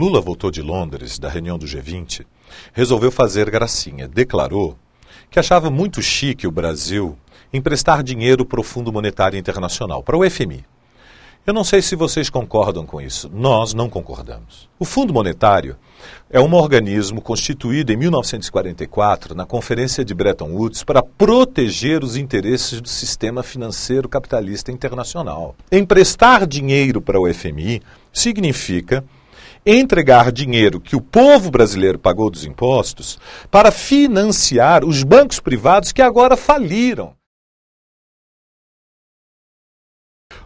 Lula voltou de Londres, da reunião do G20, resolveu fazer gracinha. Declarou que achava muito chique o Brasil emprestar dinheiro para o Fundo Monetário Internacional, para o FMI. Eu não sei se vocês concordam com isso. Nós não concordamos. O Fundo Monetário é um organismo constituído em 1944 na Conferência de Bretton Woods para proteger os interesses do sistema financeiro capitalista internacional. Emprestar dinheiro para o FMI significa entregar dinheiro que o povo brasileiro pagou dos impostos para financiar os bancos privados que agora faliram.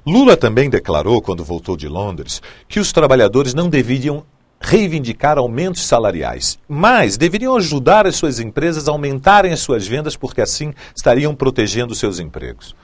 Lula também declarou, quando voltou de Londres, que os trabalhadores não deveriam reivindicar aumentos salariais, mas deveriam ajudar as suas empresas a aumentarem as suas vendas, porque assim estariam protegendo seus empregos.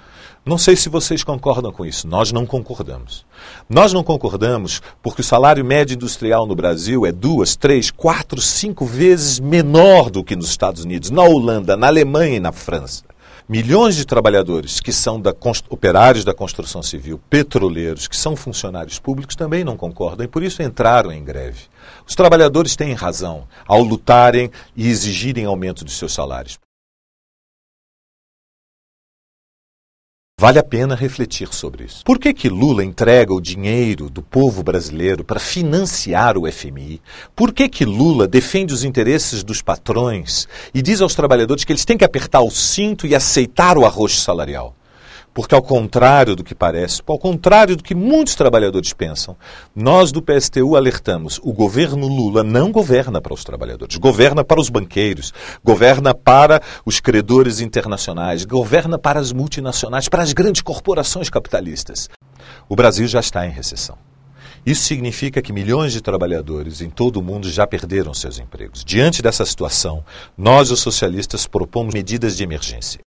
Não sei se vocês concordam com isso. Nós não concordamos. Nós não concordamos porque o salário médio industrial no Brasil é duas, três, quatro, cinco vezes menor do que nos Estados Unidos, na Holanda, na Alemanha e na França. Milhões de trabalhadores que são da operários da construção civil, petroleiros, que são funcionários públicos, também não concordam e por isso entraram em greve. Os trabalhadores têm razão ao lutarem e exigirem aumento dos seus salários. Vale a pena refletir sobre isso. Por que, que Lula entrega o dinheiro do povo brasileiro para financiar o FMI? Por que, que Lula defende os interesses dos patrões e diz aos trabalhadores que eles têm que apertar o cinto e aceitar o arroz salarial? Porque, ao contrário do que parece, ao contrário do que muitos trabalhadores pensam, nós do PSTU alertamos: o governo Lula não governa para os trabalhadores, governa para os banqueiros, governa para os credores internacionais, governa para as multinacionais, para as grandes corporações capitalistas. O Brasil já está em recessão. Isso significa que milhões de trabalhadores em todo o mundo já perderam seus empregos. Diante dessa situação, nós, os socialistas, propomos medidas de emergência.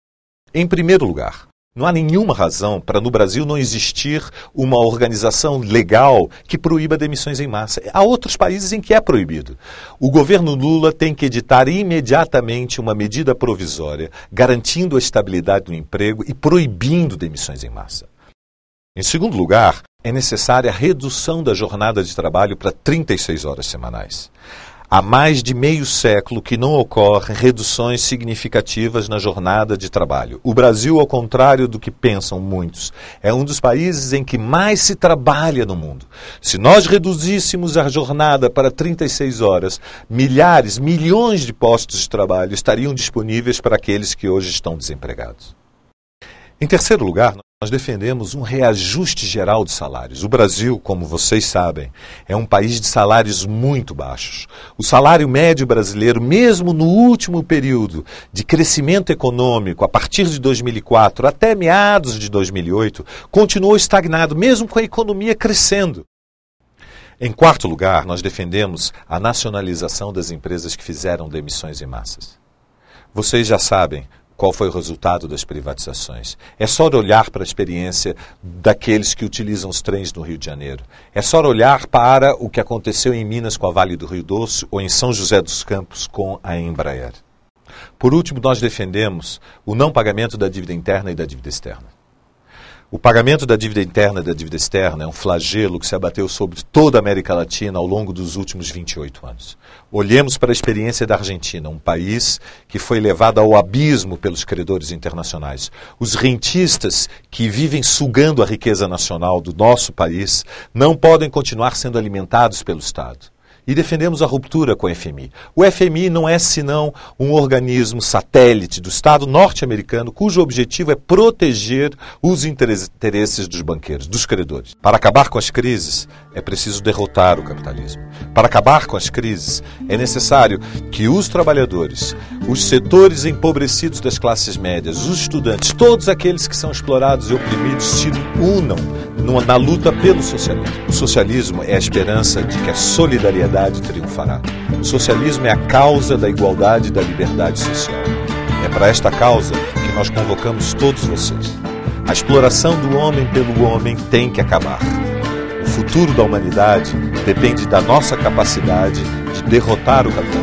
Em primeiro lugar, não há nenhuma razão para no Brasil não existir uma organização legal que proíba demissões em massa. Há outros países em que é proibido. O governo Lula tem que editar imediatamente uma medida provisória garantindo a estabilidade do emprego e proibindo demissões em massa. Em segundo lugar, é necessária a redução da jornada de trabalho para 36 horas semanais há mais de meio século que não ocorrem reduções significativas na jornada de trabalho. O Brasil, ao contrário do que pensam muitos, é um dos países em que mais se trabalha no mundo. Se nós reduzíssemos a jornada para 36 horas, milhares, milhões de postos de trabalho estariam disponíveis para aqueles que hoje estão desempregados. Em terceiro lugar, nós defendemos um reajuste geral de salários. O Brasil, como vocês sabem, é um país de salários muito baixos. O salário médio brasileiro, mesmo no último período de crescimento econômico, a partir de 2004 até meados de 2008, continuou estagnado, mesmo com a economia crescendo. Em quarto lugar, nós defendemos a nacionalização das empresas que fizeram demissões em massas. Vocês já sabem, qual foi o resultado das privatizações. É só olhar para a experiência daqueles que utilizam os trens no Rio de Janeiro. É só olhar para o que aconteceu em Minas com a Vale do Rio Doce ou em São José dos Campos com a Embraer. Por último, nós defendemos o não pagamento da dívida interna e da dívida externa. O pagamento da dívida interna e da dívida externa é um flagelo que se abateu sobre toda a América Latina ao longo dos últimos 28 anos. Olhemos para a experiência da Argentina, um país que foi levado ao abismo pelos credores internacionais. Os rentistas que vivem sugando a riqueza nacional do nosso país não podem continuar sendo alimentados pelo Estado e defendemos a ruptura com o FMI. O FMI não é senão um organismo satélite do Estado norte-americano cujo objetivo é proteger os interesses dos banqueiros, dos credores. Para acabar com as crises, é preciso derrotar o capitalismo. Para acabar com as crises, é necessário que os trabalhadores, os setores empobrecidos das classes médias, os estudantes, todos aqueles que são explorados e oprimidos se unam na luta pelo socialismo. O socialismo é a esperança de que a solidariedade triunfará. O socialismo é a causa da igualdade e da liberdade social. É para esta causa que nós convocamos todos vocês. A exploração do homem pelo homem tem que acabar. O futuro da humanidade depende da nossa capacidade de derrotar o capitalismo.